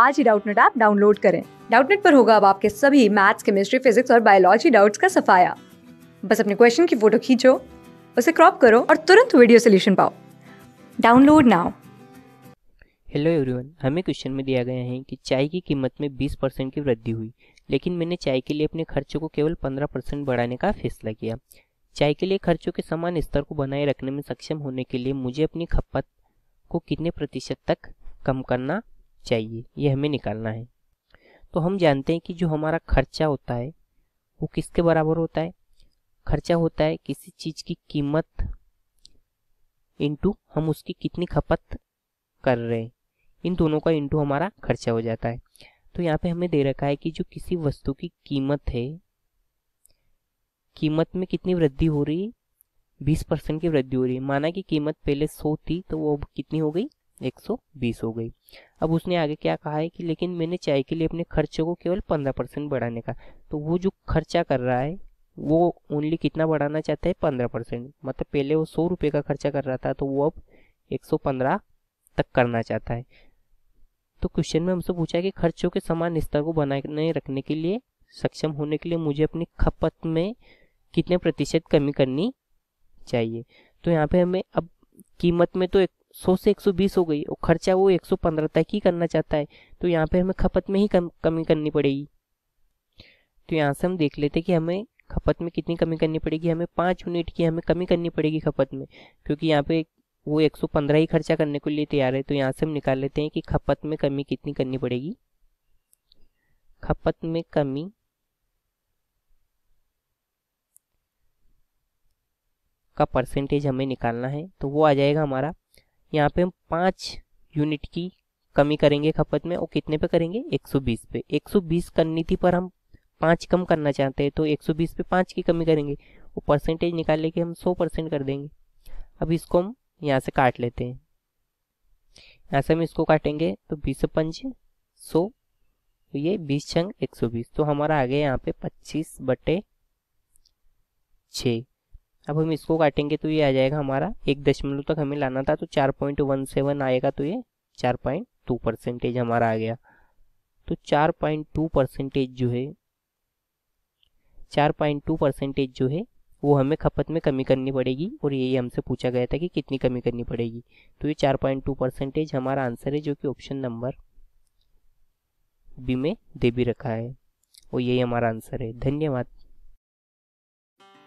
आज ही Doubtnut app download करें डाउटनेट पर होगा अब आपके सभी मैथ्स केमिस्ट्री फिजिक्स और बायोलॉजी डाउट्स का सफाया बस अपने क्वेश्चन की फोटो खींचो उसे क्रॉप करो और तुरंत वीडियो सोल्यूशन पाओ डाउनलोड नाउ हेलो एवरीवन हमें क्वेश्चन में दिया गया है कि चाय की कीमत में 20 परसेंट की वृद्धि हुई लेकिन मैंने चाय के लिए अपने खर्चों को केवल 15 परसेंट बढ़ाने का फैसला किया चाय के लिए खर्चों के समान स्तर को बनाए रखने में सक्षम होने के लिए मुझे अपनी खपत को कितने प्रतिशत तक कम करना चाहिए ये हमें निकालना है तो हम जानते हैं कि जो हमारा खर्चा होता है वो किसके बराबर होता है खर्चा होता है किसी चीज़ की कीमत इंटू हम उसकी कितनी खपत कर रहे हैं इन दोनों का इंटू हमारा खर्चा हो जाता है तो यहाँ पे हमें दे रखा है कि जो किसी वस्तु की कीमत है कीमत में कितनी वृद्धि हो रही है बीस परसेंट की वृद्धि हो रही है माना कि कीमत पहले सौ थी तो वो कितनी हो गई 120 हो गई अब उसने आगे क्या कहा है कि लेकिन मैंने चाय के लिए अपने खर्चे को केवल 15 परसेंट बढ़ाने का तो वो जो खर्चा कर रहा है वो ओनली कितना बढ़ाना चाहता है 15 परसेंट मतलब पहले वो सौ रुपये का खर्चा कर रहा था तो वो अब 115 तक करना चाहता है तो क्वेश्चन में हमसे पूछा कि खर्चों के समान स्तर को बनाए रखने के लिए सक्षम होने के लिए मुझे अपनी खपत में कितने प्रतिशत कमी करनी चाहिए तो यहाँ पे हमें अब कीमत में तो एक सौ से 120 हो गई और खर्चा वो 115 तक ही करना चाहता है तो यहाँ पे हमें खपत में ही कम कमी करनी पड़ेगी तो यहाँ से हम देख लेते कि हमें खपत में कितनी कमी करनी पड़ेगी हमें पाँच यूनिट की हमें कमी करनी पड़ेगी खपत में क्योंकि यहाँ पे वो 115 ही खर्चा करने के लिए तैयार है तो यहाँ से हम निकाल लेते हैं कि खपत में कमी कितनी करनी पड़ेगी खपत में कमी का परसेंटेज हमें निकालना है तो वो आ जाएगा हमारा यहाँ पे हम पाँच यूनिट की कमी करेंगे खपत में और कितने पे करेंगे 120 पे 120 करनी थी पर हम पाँच कम करना चाहते हैं तो 120 पे पाँच की कमी करेंगे वो परसेंटेज निकाल लेके हम 100 परसेंट कर देंगे अब इसको हम यहाँ से काट लेते हैं यहाँ से हम इसको काटेंगे तो बीस पंच सौ तो ये बीस छंग एक सौ बीस तो हमारा आ गया यहाँ पे पच्चीस बटे छ अब हम इसको काटेंगे तो ये आ जाएगा हमारा एक दशमलव तक हमें लाना था तो चार पॉइंट वन सेवन आएगा तो ये चार पॉइंट टू परसेंटेज हमारा आ गया तो चार पॉइंट टू परसेंटेज जो है चार पॉइंट टू परसेंटेज जो है वो हमें खपत में कमी करनी पड़ेगी और यही हमसे पूछा गया था कि कितनी कमी करनी पड़ेगी तो ये चार पॉइंट टू परसेंटेज हमारा आंसर है जो कि ऑप्शन नंबर बी में दे भी रखा है और यही हमारा आंसर है धन्यवाद